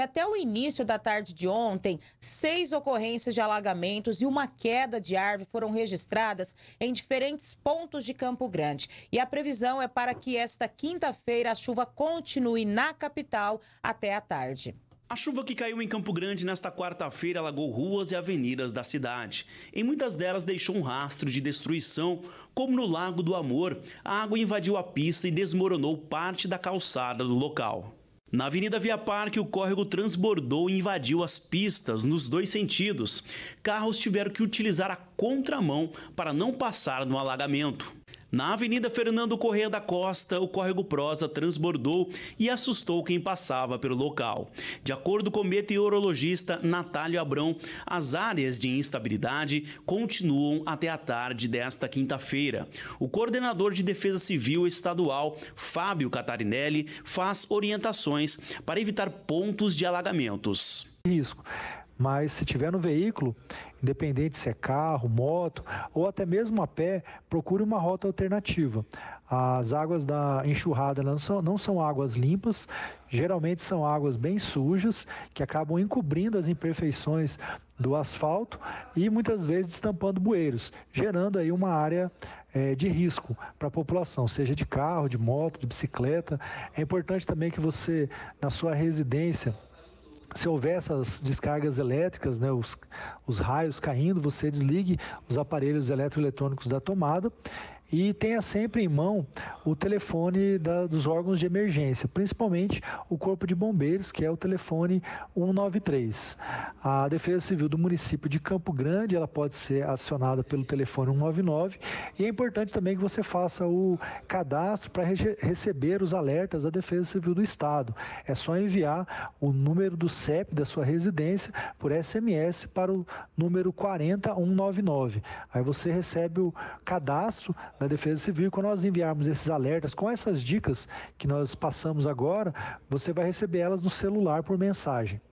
até o início da tarde de ontem, seis ocorrências de alagamentos e uma queda de árvore foram registradas em diferentes pontos de Campo Grande. E a previsão é para que esta quinta-feira a chuva continue na capital até a tarde. A chuva que caiu em Campo Grande nesta quarta-feira alagou ruas e avenidas da cidade. Em muitas delas deixou um rastro de destruição, como no Lago do Amor, a água invadiu a pista e desmoronou parte da calçada do local. Na Avenida Via Parque, o córrego transbordou e invadiu as pistas nos dois sentidos. Carros tiveram que utilizar a contramão para não passar no alagamento. Na Avenida Fernando Corrêa da Costa, o córrego Prosa transbordou e assustou quem passava pelo local. De acordo com o meteorologista Natálio Abrão, as áreas de instabilidade continuam até a tarde desta quinta-feira. O coordenador de Defesa Civil Estadual, Fábio Catarinelli, faz orientações para evitar pontos de alagamentos risco. Mas se tiver no veículo, independente se é carro, moto ou até mesmo a pé, procure uma rota alternativa. As águas da enxurrada não são, não são águas limpas, geralmente são águas bem sujas que acabam encobrindo as imperfeições do asfalto e muitas vezes estampando bueiros, gerando aí uma área é, de risco para a população, seja de carro, de moto, de bicicleta. É importante também que você, na sua residência, se houver essas descargas elétricas, né, os, os raios caindo, você desligue os aparelhos eletroeletrônicos da tomada e tenha sempre em mão o telefone da, dos órgãos de emergência, principalmente o Corpo de Bombeiros, que é o telefone 193. A Defesa Civil do município de Campo Grande, ela pode ser acionada pelo telefone 199 e é importante também que você faça o cadastro para receber os alertas da Defesa Civil do Estado. É só enviar o número do CEP da sua residência por SMS para o número 40199. Aí você recebe o cadastro da Defesa Civil. Quando nós enviarmos esses alertas com essas dicas que nós passamos agora, você vai receber elas no celular por mensagem.